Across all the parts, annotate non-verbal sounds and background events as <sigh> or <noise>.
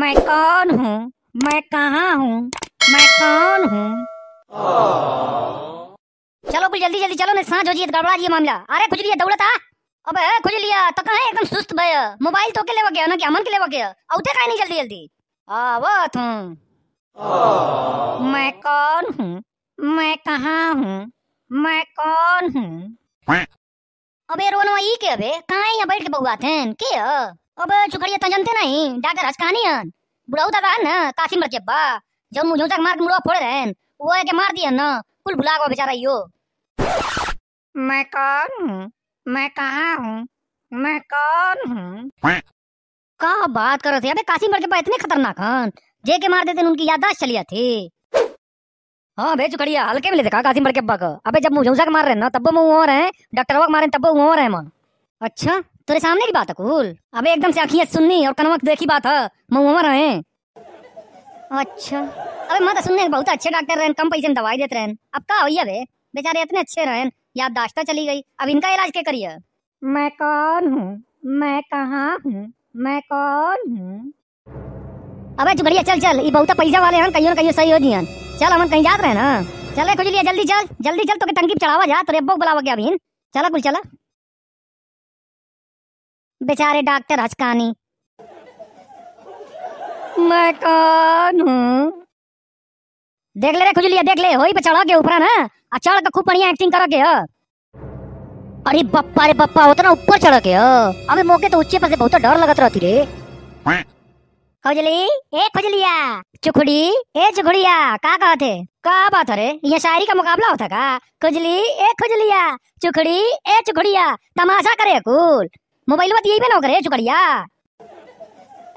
मैं कौन हूँ मैं कहाँ हूँ मैं कौन हूँ चलो कुछ जल्दी जल्दी चलो ना सांझ हो जी तो गड़बड़ा जी मामला अरे कुछ लिया दौड़ा था अब कुछ लिया तो कहा एकदम सुस्त भय मोबाइल तो के लेवा गया ना कि अमन के लेवा गया औते कहा नहीं जल्दी जल्दी आवत हूँ मैं कौन हूँ मैं कहाँ हूँ मैं कौन हूँ अबे रोनो ये के अबे कहाँ यहाँ बैठ के बउआत हैं के अब चुकड़िया तो जानते नहीं डॉक्टर हज कहानियन बुढ़ाऊ दादा ना काशी मर जब्बा जब मुझे तक मार के मुड़वा फोड़ रहन वो है के मार दिया ना कुल भुला गया बेचारा यो मैं कौन हूँ मैं कहाँ हूँ मैं कौन हूँ का बात कर रहे थे अबे काशी मर जब्बा इतने खतरनाक हैं जे के मार देते उनकी याददाश्त चली जाती हाँ भेज चुकड़िया हल्के में ले देखा कासिम बड़के अब्बा का अबे जब मुझे मार रहे ना तब मुंह मुँह रहे हैं डॉक्टर वक मारे तब मुंह हो रहे हैं माँ अच्छा तेरे सामने की बात है कुल अबे एकदम से आखियाँ सुननी और कनवक देखी बात है मऊ उमर रहे अच्छा अबे मत सुनने बहुत अच्छे डॉक्टर रहे कम पैसे में दवाई देते रहे अब का होइए बे बेचारे इतने अच्छे रहे याददाश्त चली गई अब इनका इलाज क्या करिए मैं कौन हूँ मैं कहा हूँ मैं कौन हूँ अबे चुगड़िया चल चल ये बहुत पैसा वाले हैं कहीं कहीं सही हो जियन चल हम कहीं जा रहे हैं ना चले कुछ लिया जल्दी चल जल्दी चल तो टंकी चढ़ावा जा तो रेबो बुलावा गया अभी चला कुल चला बेचारे डॉक्टर हचकानी मैं कौन हूँ देख ले रे खुजलिया देख ले हो ही चढ़ा के ऊपर ना आ चढ़ के खूब बढ़िया एक्टिंग करा के हो अरे बप्पा रे बप्पा ना ऊपर चढ़ के हो अबे मौके तो ऊंचे पर से बहुत डर लगत रहती रे खुजली ए खुजलिया चुखड़ी ए चुखड़िया का कहत है का बात है रे ये शायरी का मुकाबला होता का खुजली ए खुजलिया चुखड़ी ए चुखड़िया तमाशा करे कुल मोबाइल बात तो यही पे नौकर है चुकड़िया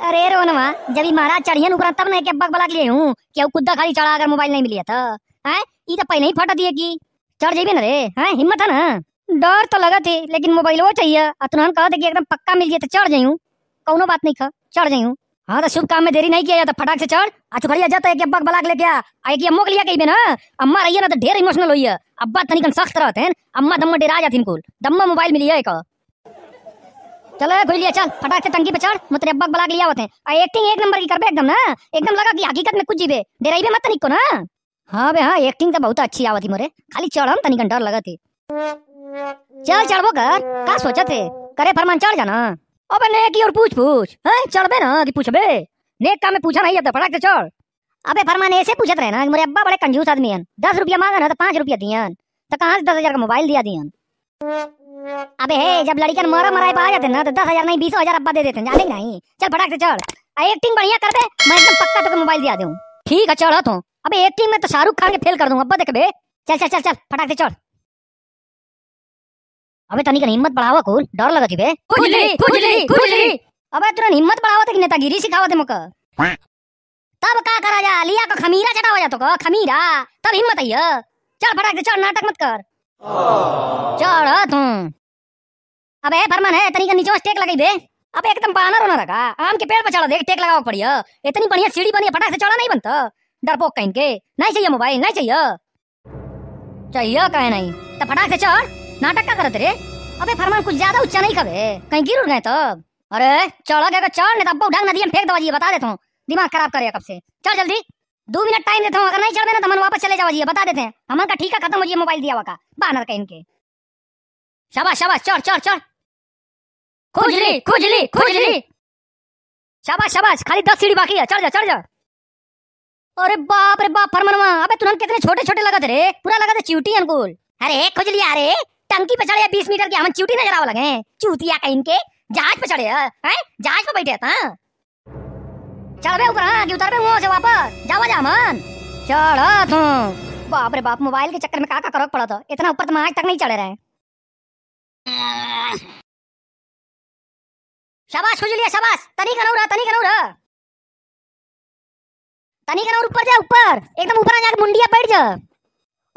अरे रोनवा जब महाराज चढ़िया ऊपर तब ना के बग बला लिए हूं कि अब कुद्दा खाली चढ़ा अगर मोबाइल नहीं मिलिया था हैं ई तो पहले ही फटा दिए की चढ़ जेबे ना रे हैं हिम्मत है ना डर तो लगा थे लेकिन मोबाइल वो चाहिए अतुनहन कहा था कि एकदम पक्का मिल गया तो चढ़ जाऊं कोनो बात नहीं खा चढ़ जाऊं हाँ तो शुभ काम में देरी नहीं किया जाता फटाक से चढ़ आ चुकड़िया जाता तो है कि अब्बा बलाक ले गया आए कि मोक लिया कहीं बे ना अम्मा रहिए ना तो ढेर इमोशनल होइए अब्बा तनिकन तो सख्त रहते हैं अम्मा दम्मा डेरा जाती कुल दम्मा मोबाइल मिलिया एक चलो घुल लिया चल फटाक से टंकी पे चढ़ मुतरे अब्बा बला के लिया होते हैं एक्टिंग एक नंबर की करबे एकदम ना एकदम लगा कि हकीकत में कुछ जीवे डेराई में मत निको ना हाँ बे हाँ एक्टिंग तो बहुत अच्छी आवती मोरे खाली चढ़म तनिक डर लगा थी चल चढ़बो कर का सोचा थे करे फरमान चढ़ जाना अबे नेक की और पूछ पूछ हैं चढ़बे ना कि पूछबे नेक का में पूछा नहीं आता फटाक से चढ़ अबे फरमान ऐसे पूछत रहे ना मेरे अब्बा बड़े कंजूस आदमी हैं दस रुपया मांगा ना तो पाँच रुपया दियान तो कहाँ से दस हजार का मोबाइल दिया दियान अबे हे जब लड़कियां मरा मराए पा जाते ना तो दस हजार नहीं बीस हजार अब्बा दे देते जाने नहीं चल फटाक से चल एक्टिंग बढ़िया कर दे मैं एकदम पक्का तो मोबाइल दिया दूँ ठीक है चढ़ तू अबे एक्टिंग में तो शाहरुख खान के फेल कर दूंगा अब्बा देख बे चल चल चल चल फटाक से चल अबे तनी का हिम्मत बढ़ावा कुल डर लगा थी बे खुजली खुजली खुजली अबे तुरंत हिम्मत बढ़ावा तक तो नेतागिरी सिखावा थे मुका तब का करा जा लिया को खमीरा चटावा जा तो का खमीरा तब हिम्मत आई चल फटाक से चल नाटक मत कर चढ़ तू अबे फरमान है तनी का नीचे टेक लगाई दे अबे एकदम बानर होना रखा आम के पेड़ पर चढ़ा देख टेक लगाओ पड़िया इतनी बढ़िया सीढ़ी बनी फटाक से चढ़ा नहीं बनता डरपोक कहीं के नहीं चाहिए मोबाइल नहीं चाहिए चाहिए कहे नहीं तो फटाक से चढ़ नाटक का करते रे अबे फरमान कुछ ज्यादा ऊंचा नहीं कबे कहीं गिर गए तब तो। अरे चढ़ा गए तो चढ़ नहीं तब तो अब्बा उठा नदी में फेंक दवा जी बता देता हूँ दिमाग खराब करे कब से चल जल्दी दो मिनट टाइम देता हूँ अगर नहीं चढ़ देना तो हम वापस चले जाओ जी बता देते हैं हमारे का ठीक है खत्म हो जाए मोबाइल दिया वका का बानर का इनके शाबाश शाबाश चोर चोर चोर खुजली खुजली खुजली शाबाश शाबाश खाली दस सीढ़ी बाकी है चढ़ जा चढ़ जा अरे बाप रे बाप फरमनवा अबे तुरंत कितने छोटे छोटे लगा रे पूरा लगा च्यूटी अनुकूल अरे खुजली आ रे टंकी पे चढ़े बीस मीटर के हम च्यूटी नजर आवा लगे चूतिया का इनके जहाज पे चढ़े जहाज पे बैठे था चल बे ऊपर हाँ कि उतर बे वो से वापस जावा जा मन चढ़ा तू बाप रे बाप मोबाइल के चक्कर में का का करक पड़ा था इतना ऊपर तुम तो आज तक नहीं चढ़े रहे शाबाश खुजलिया शाबाश तनी करो रहा तनी करो रहा तनी करो ऊपर जा ऊपर एकदम ऊपर जाके मुंडिया बैठ जा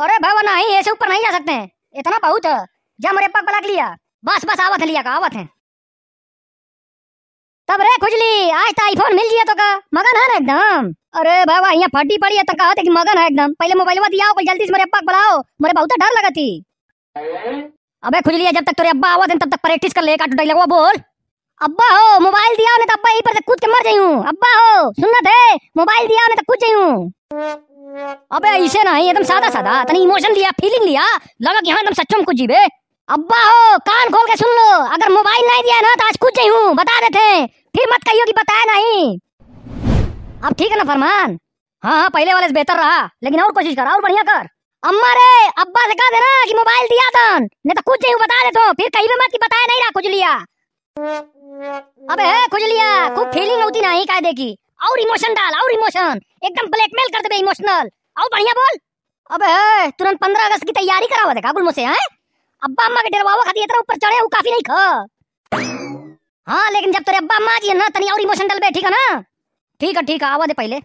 अरे भाव नहीं ऐसे ऊपर नहीं जा सकते इतना बहुत है जा मेरे पग पलक लिया बस बस आवत लिया का आवत है तब रे खुजली आज तो आईफोन मिल जिया तो का मगन है ना एकदम अरे बाबा यहाँ फटी पड़ी है तो कहा कि मगन है एकदम पहले मोबाइल में दिया जल्दी से मेरे अब्बा को बुलाओ मेरे बहुत डर लगा थी अबे खुजली जब तक तेरे अब्बा आवाज तब तक प्रैक्टिस कर ले काटो डायलॉग बोल अब्बा हो मोबाइल दिया ने तो अब्बा यहीं पर से कूद के मर जाई अब्बा हो सुनना थे मोबाइल दिया ने तो कूद जाई अबे ऐसे नहीं एकदम सादा सादा तनी इमोशन लिया फीलिंग लिया लगा कि हाँ एकदम सच्चम कुछ जीवे अब्बा हो कान खोल के सुन लो अगर मोबाइल नहीं दिया ना तो आज कुछ ही हूँ बता देते फिर मत कहियो कि बताया नहीं अब ठीक है ना फरमान हाँ हाँ पहले वाले से बेहतर रहा लेकिन और कोशिश कर और बढ़िया कर अम्मा रे अब्बा से कह देना कि मोबाइल दिया था नहीं तो कुछ नहीं बता देते फिर कहीं मत की बताया नहीं रहा कुछ लिया अबे कुछ लिया खूब फीलिंग होती ना कह देगी और इमोशन डाल और इमोशन एकदम ब्लैकमेल कर दे इमोशनल और बढ़िया बोल अबे तुरंत पंद्रह अगस्त की तैयारी करा दे काबुल मुझसे हैं अब्बा अम्मा के डरवावा खाती इतना ऊपर चढ़े वो काफी नहीं खो हाँ लेकिन जब तेरे अब्बा अम्मा जी ना तनी और इमोशन डल बे ठीक है ना ठीक है ठीक है आवा दे पहले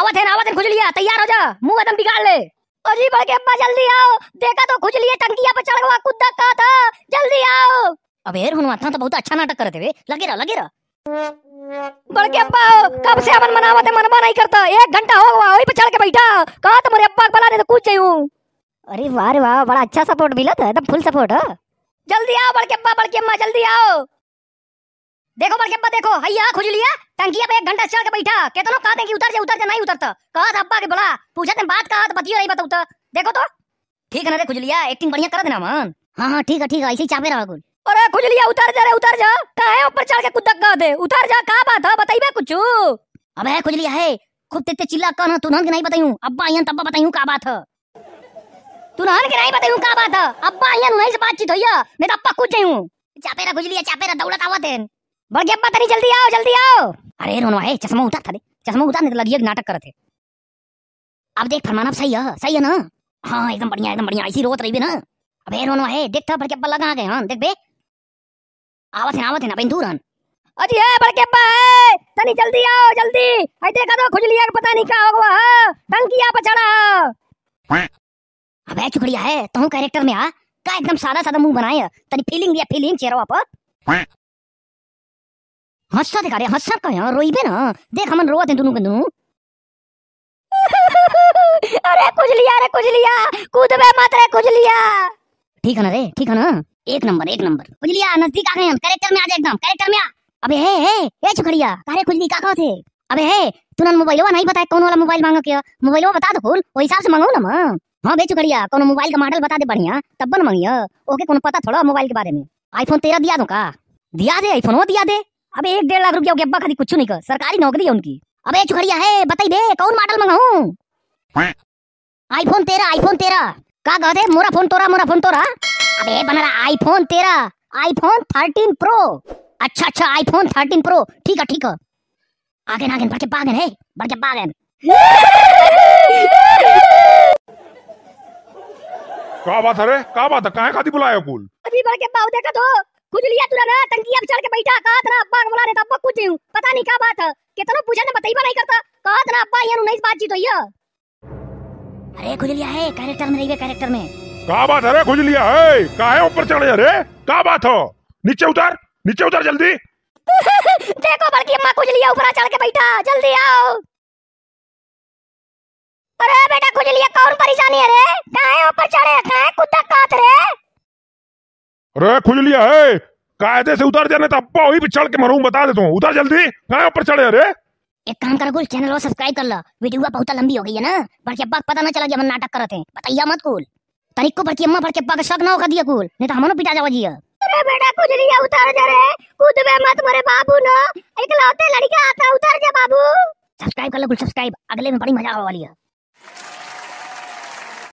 आवा थे ना आवा थे खुज लिया तैयार हो जा मुंह एकदम बिगाड़ ले अजी के अब्बा जल्दी आओ देखा तो खुज लिए टंकिया पे चढ़ गवा कुत्ता का था जल्दी आओ अब एर हुनवा था तो बहुत अच्छा नाटक करते वे लगे रहा लगे रहा के अब्बा कब से अपन मनावत है मनवा नहीं करता एक घंटा हो गया वही पे चढ़ के बैठा कहा तो मेरे अब्बा को बुला दे तो कूद जाऊं अरे वाह रे वाह बड़ा अच्छा सपोर्ट मिला था एकदम फुल सपोर्ट हो जल्दी आओ बड़के अब्बा बड़के अम्मा जल्दी आओ देखो बड़के अब्बा देखो हैया खुज लिया टंकी पे एक घंटा चढ़ के बैठा कहते ना कहा देंगे उतर जा उतर जा नहीं उतरता कहा था अब्बा के बोला पूछा तुम बात कहा तो बतियो नहीं बताऊ उतर तो। देखो तो ठीक है ना रे खुज लिया एक्टिंग बढ़िया कर देना मान हाँ हाँ ठीक है ठीक है ऐसे ही चापे रहा गुल अरे खुज लिया उतर जा रे उतर जा है ऊपर चढ़ के कुदक कह दे उतर जा का बात है बताइबे कुछ अबे खुज लिया है खुद तेते चिल्ला कन तू नहीं बतायूं अब्बा आयन तब्बा बतायूं का बात है तू नान के नहीं बताऊं का बात अब्बा आइए नहीं से बातचीत होइया मैं तो अब्बा कुछ हूं चापेरा लिया चापेरा दौड़त आवत है बड़ गब्बा तनी जल्दी आओ जल्दी आओ अरे रोनवा ए चश्मा उतार था दे चश्मा उतार नहीं तो लगिए नाटक करत है अब देख फरमान अब सही है सही है ना हां एकदम बढ़िया एकदम बढ़िया ऐसी रोत रही ना अबे रोनवा ए देख था बड़ गब्बा लगा गए हां देख बे आवत है आवत है ना बिन दूर अजी है बड़के पा है तनी जल्दी आओ जल्दी आई देखा तो खुजली है पता नहीं का होगा हाँ। टंकिया पछड़ा अबे चुकड़िया है तू कैरेक्टर में आ का एकदम सादा सादा मुंह बनाए तेरी फीलिंग दिया फीलिंग चेहरा वापस हंसता दिखा रे यार हाँ, रोई रोईबे ना देख हमन रोवत हैं दोनों के दोनों <laughs> अरे कुछ लिया रे कुछ लिया कूद बे मत रे कुछ लिया ठीक है ना रे ठीक है ना एक नंबर एक नंबर कुछ लिया नजदीक आ गए हम कैरेक्टर में आ जा एकदम कैरेक्टर में आ अबे हे हे ए चुकड़िया कारे कुछ नहीं काका थे अबे हे तूने मोबाइलवा नहीं बताया कौन वाला मोबाइल मांगा के मोबाइलवा बता दो फोन वो हिसाब से मांगो ना मां हाँ बेचू करिया कोनो मोबाइल का मॉडल बता दे बढ़िया तब बन मंगियो ओके कोनो पता थोड़ा मोबाइल के बारे में आईफोन तेरा दिया दो का दिया दे आईफोन वो दिया दे अबे एक डेढ़ लाख रुपया अब्बा खाली कुछ नहीं कर सरकारी नौकरी है उनकी अबे चुकड़िया है बताई दे कौन मॉडल मंगाऊ आईफोन तेरा आईफोन तेरा का कहते मोरा फोन तोरा मोरा फोन तोरा अबे बन रहा आईफोन तेरा आईफोन थर्टीन प्रो अच्छा अच्छा आईफोन थर्टीन प्रो ठीक है ठीक है आगे आगे बढ़ के बागन है बढ़ के बागन <laughs> क्या बात है क्या बात है कहाँ खाती बुलाए कुल अभी बड़ के बाऊ देखा तो कुछ लिया तू ना टंकी अब चढ़ के बैठा कहा तेरा अब्बा बुला रहे था अब्बा कुछ हूं पता नहीं क्या बात है कितना पूछा ने बताई नहीं करता कहा तेरा अब्बा ये नहीं बात जी तो ये अरे कुछ लिया है कैरेक्टर में नहीं रही कैरेक्टर में क्या बात है कुछ लिया है काहे ऊपर चढ़े अरे क्या बात हो नीचे उतर नीचे उतर जल्दी <laughs> देखो बड़की अम्मा कुछ लिया ऊपर चढ़ के बैठा जल्दी आओ पर चढ़े रखा है कुत्ता कात रे अरे खुज लिया है कायदे से उतर जाने तो अब्बा वही चढ़ के मरूं बता देता हूँ उतर जल्दी कहाँ ऊपर चढ़े अरे एक काम कर गुल चैनल को सब्सक्राइब कर लो वीडियो बहुत लंबी हो गई है ना बड़के अब्बा पता ना चला कि हम नाटक रहे थे बताइया मत कुल तनिक को बड़की अम्मा भर के अब्बा का शक ना होगा दिया कुल नहीं तो हमारा पिटा जावा जी अरे बेटा कुछ नहीं उतर जा रहे कूद में मत मरे बाबू ना एक इकलौते लड़का आता तो उतर जा बाबू सब्सक्राइब कर लो गुल सब्सक्राइब अगले में बड़ी मजा आने वाली है